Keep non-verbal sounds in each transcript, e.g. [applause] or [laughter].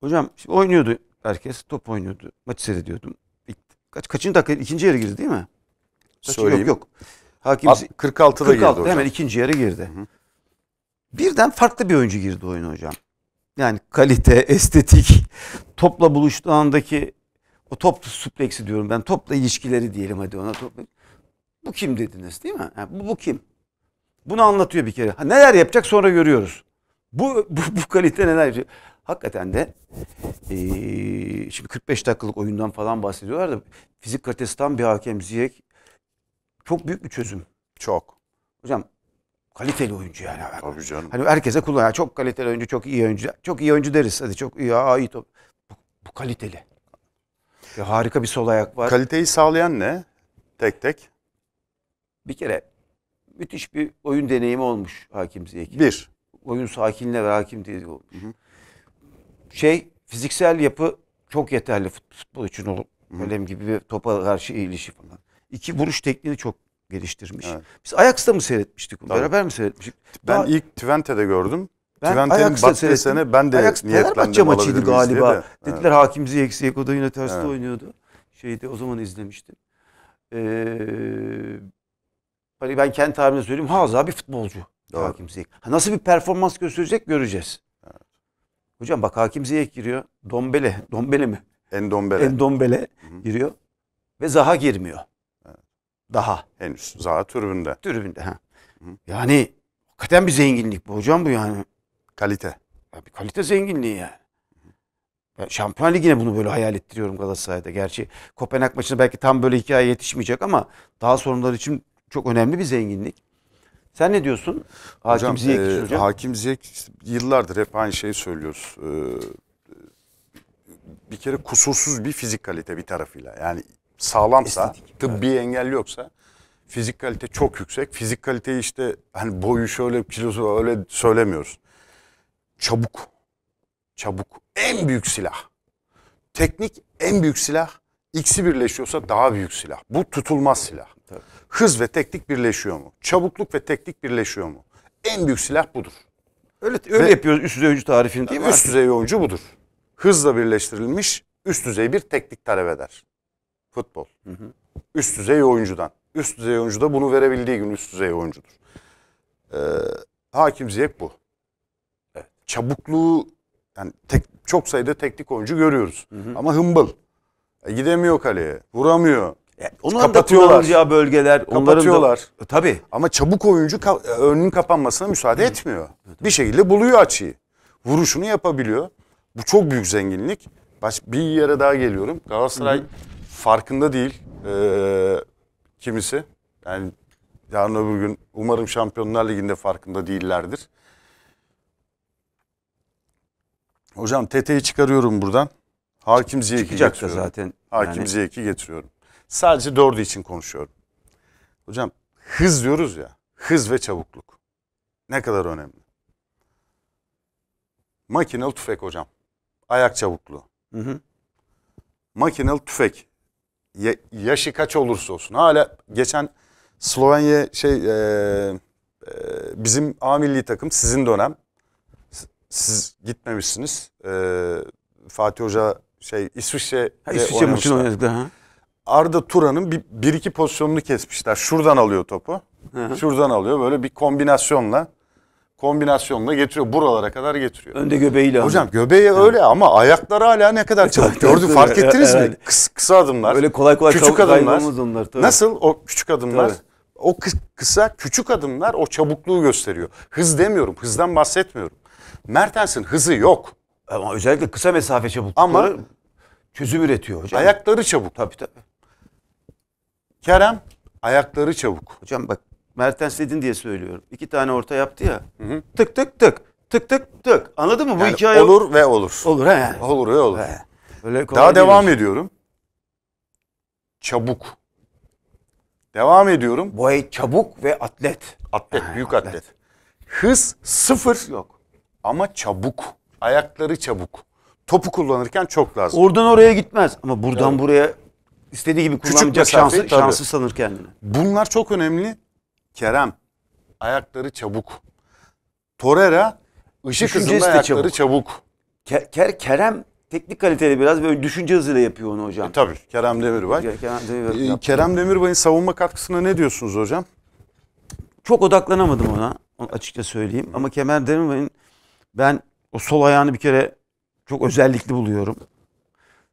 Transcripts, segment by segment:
Hocam şimdi oynuyordu herkes. Top oynuyordu. Maçı seyrediyordum. Kaç, kaçıncı dakika? ikinci yere girdi değil mi? Kaçıncı, Söyleyeyim. Yok yok. Hakim 46'da 46 girdi hocam. Hemen ikinci yere girdi. Hı. Birden farklı bir oyuncu girdi oyuna hocam. Yani kalite, [laughs] estetik, topla buluştuğu andaki o top supleksi diyorum ben. Topla ilişkileri diyelim hadi ona. topla Bu kim dediniz değil mi? Yani bu, bu kim? Bunu anlatıyor bir kere. Ha, neler yapacak sonra görüyoruz. Bu, [laughs] bu, bu kalite neler yapacak? hakikaten de e, şimdi 45 dakikalık oyundan falan bahsediyorlar da fizik kalitesi tam bir hakem Ziyek çok büyük bir çözüm. Çok. Hocam kaliteli oyuncu yani. Tabii canım. Hani herkese kullan. Yani çok kaliteli oyuncu, çok iyi oyuncu. Çok iyi oyuncu deriz. Hadi çok iyi, aa, iyi top. Bu, bu kaliteli. Ya harika bir sol ayak var. Kaliteyi sağlayan ne? Tek tek. Bir kere müthiş bir oyun deneyimi olmuş Hakim Ziyek'in. Bir. Oyun sakinle ve hakim değil olmuş. Hı hı şey fiziksel yapı çok yeterli futbol için olup kalem gibi bir topa karşı eğilişi falan. İki vuruş tekniğini çok geliştirmiş. Evet. Biz Ajax'ta mı seyretmiştik? Tabii. Beraber mi seyretmiştik? Ben Daha, ilk Twente'de gördüm. Ben Twente'nin bahçesine ben de Ajax Fenerbahçe maçıydı galiba. De. Dediler evet. Hakim Ziyek Ziyek o da yine terste evet. oynuyordu. Şeydi o zaman izlemiştim. Ee, hani ben kendi tabirimle söyleyeyim. Hazza bir futbolcu. Doğru. Hakim Ziyek. nasıl bir performans gösterecek göreceğiz. Hocam bak Hakim ziyek giriyor. Dombele, Dombele mi? Endombele. Endombele Hı -hı. giriyor. Ve Zaha girmiyor. Evet. Daha. Henüz. Zaha türbünde. Türbünde. Ha. Hı -hı. Yani hakikaten bir zenginlik bu hocam bu yani. Kalite. Ya bir kalite zenginliği yani. Ben Şampiyon Ligi'ne bunu böyle hayal ettiriyorum Galatasaray'da. Gerçi Kopenhag maçında belki tam böyle hikaye yetişmeyecek ama daha sonralar için çok önemli bir zenginlik. Sen ne diyorsun? Hakim Ziyek e, Hakim Ziyek yıllardır hep aynı şeyi söylüyoruz. Ee, bir kere kusursuz bir fizik kalite bir tarafıyla. Yani sağlamsa, Estetik, tıbbi evet. engel yoksa fizik kalite çok yüksek. Fizik kaliteyi işte hani boyu şöyle, kilosu öyle söylemiyoruz. Çabuk. Çabuk. En büyük silah. Teknik en büyük silah. İkisi birleşiyorsa daha büyük silah. Bu tutulmaz silah. Hız ve teknik birleşiyor mu? Çabukluk ve teknik birleşiyor mu? En büyük silah budur. Öyle öyle ve yapıyoruz üst düzey oyuncu tarifini değil mi? Üst düzey oyuncu budur. Hızla birleştirilmiş üst düzey bir teknik talep eder. Futbol. Hı hı. Üst düzey oyuncudan. Üst düzey oyuncu da bunu verebildiği gün üst düzey oyuncudur. Ee, hakim ziyek bu. Evet. Çabukluğu yani tek, çok sayıda teknik oyuncu görüyoruz. Hı hı. Ama hımbıl. E, gidemiyor kaleye. Vuramıyor. E, Onu kapatıyorlar. kullanılacağı bölgeler. Kapatıyorlar. Da, e, tabii. Ama çabuk oyuncu ka e, önünün kapanmasına müsaade evet. etmiyor. Evet. Bir şekilde buluyor açıyı. Vuruşunu yapabiliyor. Bu çok büyük zenginlik. Baş, bir yere daha geliyorum. Galatasaray Hı -hı. farkında değil ee, kimisi. Yani yarın öbür gün umarım Şampiyonlar Ligi'nde farkında değillerdir. Hocam TT'yi çıkarıyorum buradan. Hakim Ziyek'i getiriyorum. zaten. Hakim yani... Ziyek'i getiriyorum. Sadece dördü için konuşuyorum. Hocam hız diyoruz ya. Hız ve çabukluk. Ne kadar önemli. Makinel tüfek hocam. Ayak çabukluğu. Hı hı. Makinalı tüfek. Ya, yaşı kaç olursa olsun. Hala geçen Slovenya şey e, e, bizim A milli takım sizin dönem. Siz gitmemişsiniz. E, Fatih Hoca şey İsviçre ha, İsviçre maçını oynadık. Ha. Arda Turan'ın bir, bir iki pozisyonunu kesmişler. Şuradan alıyor topu. Hı hı. Şuradan alıyor böyle bir kombinasyonla kombinasyonla getiriyor. Buralara kadar getiriyor. Önde göbeğiyle. Hocam ama. göbeği evet. öyle ama ayakları hala ne kadar [laughs] çabuk. Gördü fark ettiniz mi? Kıs, kısa adımlar. Öyle kolay kolay küçük adımlar. onlar. Tabii. Nasıl o küçük adımlar? Tabii. O kısa küçük adımlar o çabukluğu gösteriyor. Hız demiyorum. Hızdan bahsetmiyorum. Mertens'in hızı yok. Ama özellikle kısa mesafe çabukluğu ama çözüm üretiyor hocam. Ayakları çabuk. Tabii tabii. Kerem ayakları çabuk. Hocam bak Mertens dedin diye söylüyorum. İki tane orta yaptı ya. Hı hı. Tık tık tık. Tık tık tık. Anladın mı? Bu yani hikaye olur ve olur. Olur he Olur ve olur. He. Öyle kolay Daha devam değil. ediyorum. Çabuk. Devam ediyorum. Boy çabuk ve atlet. Atlet, ha, büyük atlet. atlet. Hız sıfır. Yok. Ama çabuk. Ayakları çabuk. Topu kullanırken çok lazım. Oradan oraya gitmez ama buradan evet. buraya istediği gibi Küçük kullanacak şansı, şansı sanır kendini. Bunlar çok önemli. Kerem ayakları çabuk. Torreira ışık hızında ayakları çabuk. çabuk. Ke Ker Kerem teknik kalitede biraz böyle düşünce hızıyla yapıyor onu hocam. E, tabii Kerem Demirbay. E, Kerem Demirbay'ın Kerem Demirbay savunma katkısına ne diyorsunuz hocam? Çok odaklanamadım ona açıkça söyleyeyim. Ama Kerem Demirbay'ın ben o sol ayağını bir kere çok özellikli buluyorum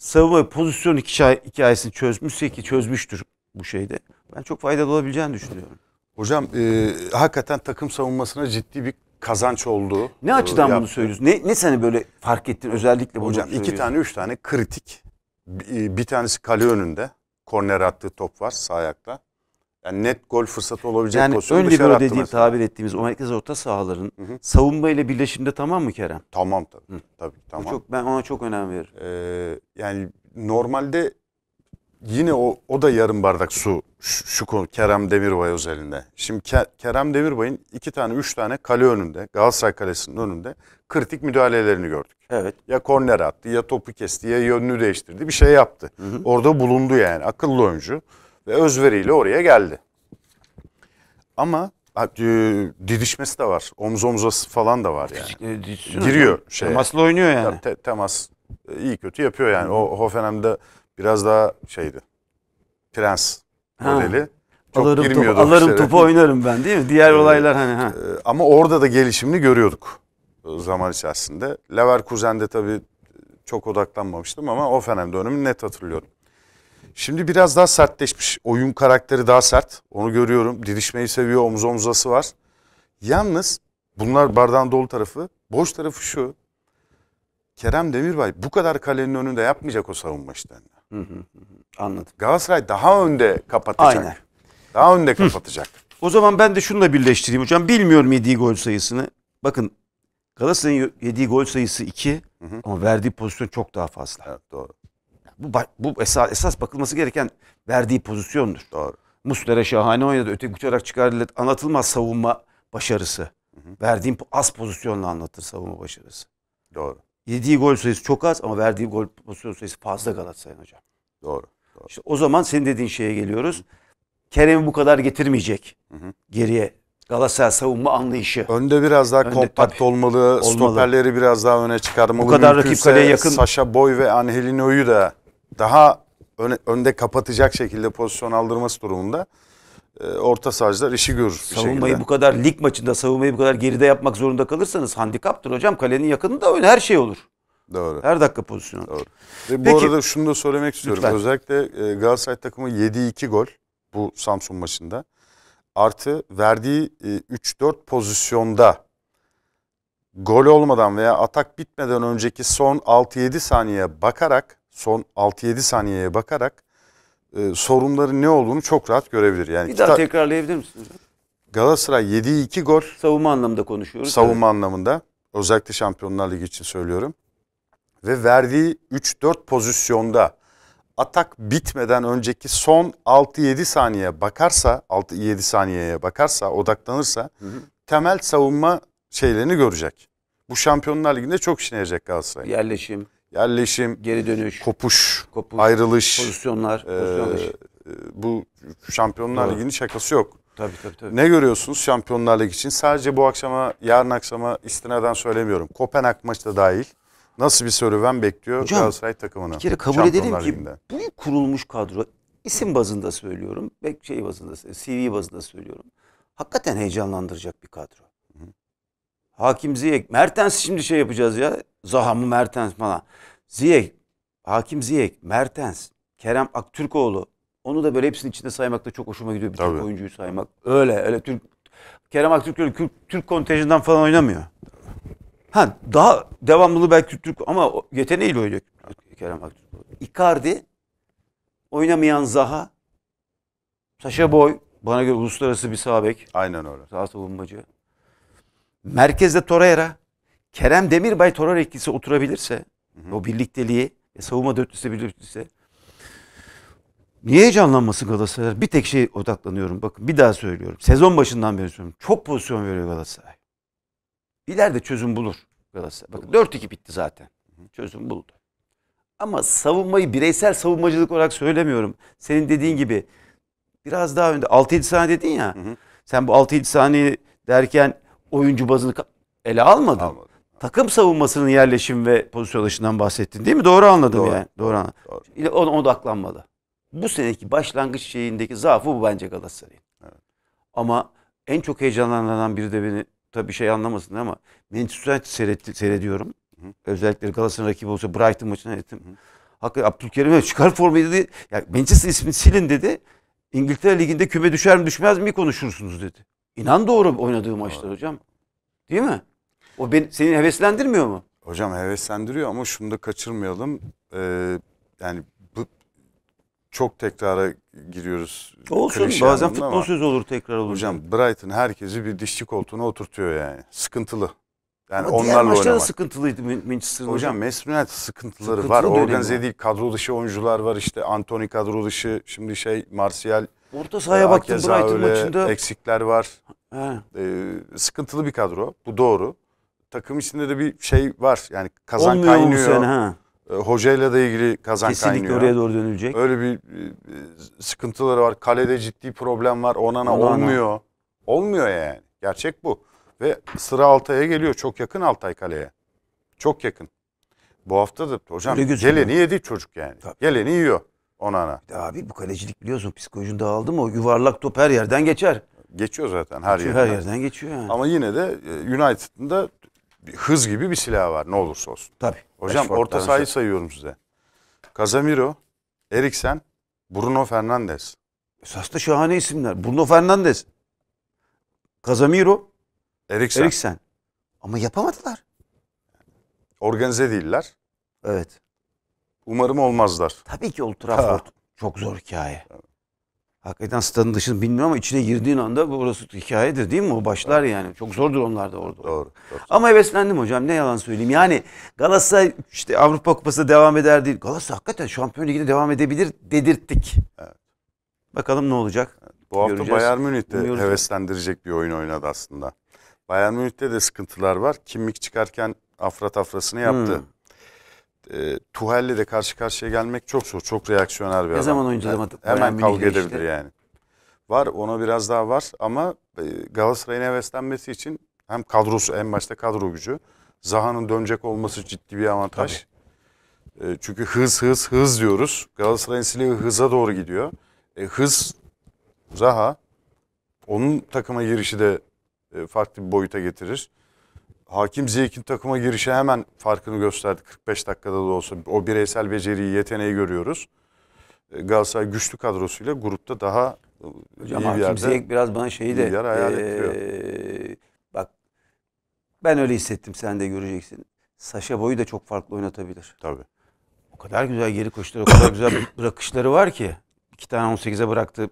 savunma pozisyon hikayesini çözmüşse ki çözmüştür bu şeyde. Ben çok faydalı olabileceğini düşünüyorum. Hocam e, hakikaten takım savunmasına ciddi bir kazanç oldu. Ne açıdan yaptı. bunu söylüyorsun? Ne, ne seni böyle fark ettin özellikle bunu Hocam iki tane üç tane kritik. E, bir tanesi kale önünde. Korner attığı top var sağ ayakta. Yani net gol fırsatı olabilecek yani pozisyonu ön libero dediğim mesela. tabir ettiğimiz o merkez orta sahaların hı hı. savunma ile birleşimde tamam mı Kerem? Tamam tabii. Hı. Tabii tamam. Bu çok ben ona çok önem veririm. Ee, yani normalde yine o o da yarım bardak su şu, şu konu Kerem Demirbay özelinde. Şimdi Ke, Kerem Demirbay'ın iki tane üç tane kale önünde Galatasaray Kalesi'nin önünde kritik müdahalelerini gördük. Evet. Ya korner attı ya topu kesti ya yönünü değiştirdi bir şey yaptı. Hı hı. Orada bulundu yani akıllı oyuncu ve özveriyle oraya geldi. Ama e, didişmesi de var. Omuz omuza falan da var yani. E, Giriyor. Şey. Temasla oynuyor yani. Te, temas e, iyi kötü yapıyor yani. Hı. O Hoffenheim'de biraz daha şeydi. Prens modeli. Çok alırım Topu, alırım topu oynarım ben değil mi? Diğer [laughs] olaylar hani. Ha. Ama orada da gelişimini görüyorduk zaman içerisinde. Leverkusen'de tabii çok odaklanmamıştım ama Hoffenheim dönemini net hatırlıyorum. Şimdi biraz daha sertleşmiş. Oyun karakteri daha sert. Onu görüyorum. Dirişmeyi seviyor. Omuz omuzası var. Yalnız bunlar bardağın dolu tarafı. Boş tarafı şu. Kerem Demirbay bu kadar kalenin önünde yapmayacak o savunma işlerini. Hı hı Anladım. Galatasaray daha önde kapatacak. Aynen. Daha önde kapatacak. Hı. O zaman ben de şunu da birleştireyim hocam. Bilmiyorum yediği gol sayısını. Bakın Galatasaray'ın yediği gol sayısı 2 ama verdiği pozisyon çok daha fazla. Evet doğru. Bu, bu esas, esas bakılması gereken verdiği pozisyondur. Doğru. Muslera şahane oynadı. Öteki uçarak çıkardı. Anlatılmaz savunma başarısı. Verdiğim az pozisyonla anlatır savunma başarısı. Doğru. Yediği gol sayısı çok az ama verdiği gol pozisyon sayısı fazla Galatasaray'ın hocam. Doğru. doğru. İşte o zaman senin dediğin şeye geliyoruz. Kerem'i bu kadar getirmeyecek hı hı. geriye Galatasaray savunma anlayışı. Önde biraz daha Önde, kompakt tabii, olmalı, olmalı. Stoperleri biraz daha öne çıkarmalı. Bu kadar Mümkünse rakip kaleye yakın. Saşa Boy ve Angelino'yu da daha öne, önde kapatacak şekilde pozisyon aldırması durumunda e, orta sahacılar işi görür. Savunmayı bu kadar lig maçında savunmayı bu kadar geride yapmak zorunda kalırsanız handikaptır hocam. Kalenin yakınında öyle her şey olur. Doğru. Her dakika pozisyon. Doğru. Ve bu Peki, arada şunu da söylemek istiyorum. Lütfen. Özellikle e, Galatasaray takımı 7-2 gol bu Samsun maçında. Artı verdiği e, 3-4 pozisyonda gol olmadan veya atak bitmeden önceki son 6-7 saniyeye bakarak son 6-7 saniyeye bakarak e, sorunların ne olduğunu çok rahat görebilir. Yani bir daha tekrarlayabilir misiniz? Galatasaray 7 2 gol. Savunma anlamında konuşuyoruz. Savunma evet. anlamında. Özellikle Şampiyonlar Ligi için söylüyorum. Ve verdiği 3-4 pozisyonda atak bitmeden önceki son 6-7 saniye bakarsa, 6-7 saniyeye bakarsa, odaklanırsa hı hı. temel savunma şeylerini görecek. Bu Şampiyonlar Ligi'nde çok işine yarayacak Galatasaray. Yerleşim yerleşim, geri dönüş, kopuş, kopuş ayrılış, pozisyonlar, e, e, bu Şampiyonlar Doğru. Ligi'nin şakası yok. Tabii, tabii, tabii. Ne görüyorsunuz Şampiyonlar Ligi için? Sadece bu akşama, yarın akşama istinaden söylemiyorum. Kopenhag maçı da dahil. Nasıl bir serüven bekliyor Hocam, Galatasaray takımını? Bir kere kabul edelim ki bu kurulmuş kadro isim bazında söylüyorum. Şey bazında, CV bazında söylüyorum. Hakikaten heyecanlandıracak bir kadro. Hakim Ziyek. Mertens şimdi şey yapacağız ya. Zaha mı Mertens falan. Ziyek. Hakim Ziyek. Mertens. Kerem Aktürkoğlu. Onu da böyle hepsinin içinde saymak da çok hoşuma gidiyor. Bir Tabii. oyuncuyu saymak. Öyle öyle Türk. Kerem Aktürkoğlu Türk, Türk kontenjanından falan oynamıyor. Ha daha devamlı belki Türk ama yeteneğiyle oynuyor Kerem Aktürkoğlu. Icardi oynamayan Zaha Saşa Boy bana göre uluslararası bir sabek, Aynen öyle. Sağ savunmacı merkezde Torreira, Kerem Demirbay Torreira ikisi oturabilirse hı hı. o birlikteliği e, savunma dörtlüsü birlikteliği Niye heyecanlanmasın Galatasaray? Bir tek şey odaklanıyorum. Bakın bir daha söylüyorum. Sezon başından beri söylüyorum. Çok pozisyon veriyor Galatasaray. İleride çözüm bulur Galatasaray. Bakın 4-2 bitti zaten. Çözüm buldu. Ama savunmayı bireysel savunmacılık olarak söylemiyorum. Senin dediğin gibi biraz daha önde 6-7 saniye dedin ya. Hı hı. Sen bu 6-7 saniye derken oyuncu bazını ele almadın. Almadım. Takım savunmasının yerleşim ve pozisyon alışından bahsettin değil mi? Doğru anladım doğru. yani. Doğru anladım. Doğru. Ona odaklanmalı. Bu seneki başlangıç şeyindeki zaafı bu bence Galatasaray. Evet. Ama en çok heyecanlanan biri de beni tabii şey anlamasın ama Manchester United seyretti, seyrediyorum. Hı. Özellikle Galatasaray rakibi olsa Brighton maçına gittim. Hakikaten Abdülkerim çıkar formayı dedi. Ya Manchester ismini silin dedi. İngiltere Ligi'nde küme düşer mi düşmez mi konuşursunuz dedi. İnan doğru oynadığı maçlar hocam. Değil mi? O beni, seni heveslendirmiyor mu? Hocam heveslendiriyor ama şunu da kaçırmayalım. Ee, yani bu çok tekrara giriyoruz. Olsun bazen futbol ama sözü olur tekrar olur. Hocam Brighton herkesi bir dişçi koltuğuna oturtuyor yani. Sıkıntılı. Yani Ama diğer maçta da sıkıntılıydı Min- Manchester'ın. Hocam Manchester United sıkıntıları Sıkıntılı var. dönemi Organize değil kadro dışı oyuncular var işte. Anthony kadro dışı. Şimdi şey Martial Orta sahaya ee, baktım Brighton öyle maçında. Eksikler var. He. Ee, sıkıntılı bir kadro. Bu doğru. Takım içinde de bir şey var. Yani kazan Olmuyor kaynıyor. Olmuyor ha. Ee, hocayla da ilgili kazan Kesinlikle kaynıyor. Kesinlikle oraya doğru dönülecek. Öyle bir e, sıkıntıları var. Kalede ciddi problem var. Onana Onana. olmuyor. Olmuyor yani. Gerçek bu. Ve sıra Altay'a geliyor. Çok yakın Altay kaleye. Çok yakın. Bu hafta da hocam geleni yedi çocuk yani. Tabii. Geleni yiyor. Onana. Bir abi bu kalecilik biliyorsun psikolojin dağıldı mı o yuvarlak top her yerden geçer. Geçiyor zaten her geçiyor, yerden. Her yerden geçiyor yani. Ama yine de e, United'ın da hız gibi bir silah var ne olursa olsun. Tabii. Hocam Rashford, orta sahayı sayıyorum size. Casemiro, Eriksen, Bruno Fernandes. Esas da şahane isimler. Bruno Fernandes, Casemiro, Eriksen. Eriksen. Ama yapamadılar. Organize değiller. Evet. Umarım olmazlar. Tabii ki Old Trafford ha. çok zor hikaye. Hakikaten stadın dışında bilmiyorum ama içine girdiğin anda bu orası hikayedir değil mi? O başlar evet. yani. Çok zordur onlar da orada. Doğru. doğru. Ama heveslendim hocam ne yalan söyleyeyim. Yani Galatasaray işte Avrupa Kupası devam eder değil. Galatasaray hakikaten Şampiyon Ligi'ne devam edebilir dedirttik. Evet. Bakalım ne olacak? Bu hafta Göreceğiz. Bayern Münih'te Umuyoruz. heveslendirecek bir oyun oynadı aslında. Bayern Münih'te de sıkıntılar var. Kimlik çıkarken afra tafrasını yaptı. Hmm e, Tuhel'le de karşı karşıya gelmek çok zor. Çok reaksiyonel bir ne adam. Ne zaman oyuncalamadı? Hemen kavga edebilir yani. Var ona biraz daha var ama e, Galatasaray'ın heveslenmesi için hem kadrosu en başta kadro gücü. Zaha'nın dönecek olması ciddi bir avantaj. E, çünkü hız hız hız diyoruz. Galatasaray'ın silahı hıza doğru gidiyor. E, hız Zaha onun takıma girişi de e, farklı bir boyuta getirir. Hakim Ziyek'in takıma girişi hemen farkını gösterdi. 45 dakikada da olsa o bireysel beceriyi, yeteneği görüyoruz. E, Galatasaray güçlü kadrosuyla grupta daha e, Hocam, iyi Hakim bir yerde. Ziyek biraz bana şeyi de yer ee, bak ben öyle hissettim sen de göreceksin. Saşa boyu da çok farklı oynatabilir. Tabii. O kadar güzel geri koştular, o kadar güzel bırakışları var ki. iki tane 18'e bıraktı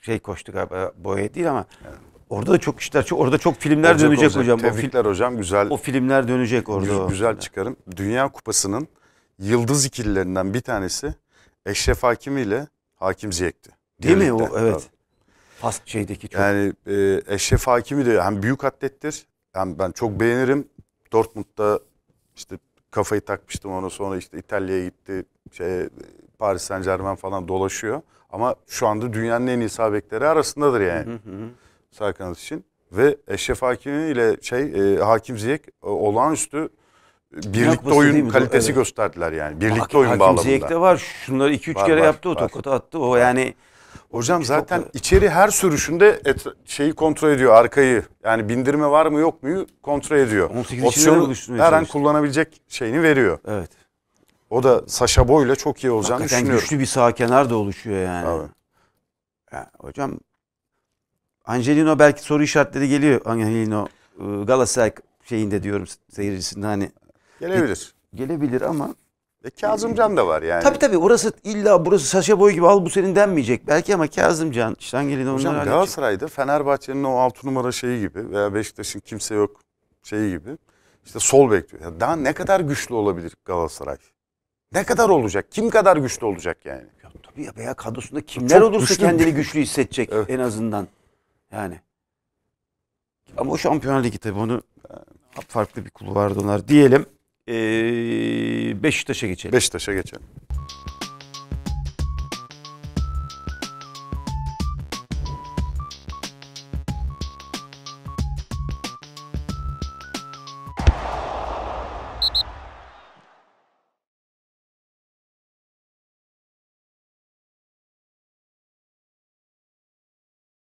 şey koştu galiba boya değil ama evet. Orada da çok işler, çok, orada çok filmler olacak, dönecek olacak. hocam. Tebrikler o fil, hocam güzel. O filmler dönecek orada. Güzel, güzel çıkarım. Dünya Kupası'nın yıldız ikililerinden bir tanesi Eşref Hakimi ile Hakim Ziyek'ti. Değil Birlikte. mi o? Evet. Abi. Fast şeydeki çok. Yani e, Eşref Hakimi de hem büyük atlettir hem ben çok beğenirim. Dortmund'da işte kafayı takmıştım ona sonra işte İtalya'ya gitti. Şey, e, Paris Saint Germain falan dolaşıyor. Ama şu anda dünyanın en iyi sağ arasındadır yani. Hı hı. Serkan için ve Eşref Hakimi ile şey e, Hakim Ziyek e, olağanüstü birlikte oyun kalitesi evet. gösterdiler yani. Birlikte Hak, oyun Hakim bağlamında. Hakim Ziyek'te var. Şunları 2 3 kere var, yaptı o var. tokatı attı o yani Hocam zaten çok... içeri her sürüşünde et, şeyi kontrol ediyor arkayı. Yani bindirme var mı yok muyu kontrol ediyor. 18 Opsiyonu her an kullanabilecek şeyini veriyor. Evet. O da Saşa Boy'la çok iyi olacağını Hakikaten düşünüyorum. güçlü bir sağ kenar da oluşuyor yani. Tabii. Yani hocam Angelino belki soru işaretleri geliyor. Angelino e, Galatasaray şeyinde diyorum seyircisinde hani. Gelebilir. Gelebilir ama. E, Kazımcan da var yani. Tabii tabii orası illa burası saşa boy gibi al bu senin denmeyecek belki ama Kazımcan işte Angelino Hocam onlar Galatasaray'da Fenerbahçe'nin o 6 numara şeyi gibi veya Beşiktaş'ın kimse yok şeyi gibi işte sol bekliyor. Ya daha ne kadar güçlü olabilir Galatasaray? Ne kadar olacak? Kim kadar güçlü olacak yani? Ya tabii ya veya kadrosunda kimler Çok olursa güçlü. kendini güçlü hissedecek [laughs] evet. en azından. Yani. Ama o Şampiyonlar Ligi tabii onu e, farklı bir kulvarda onlar diyelim. Ee, Beşiktaş'a geçelim. Beşiktaş'a geçelim.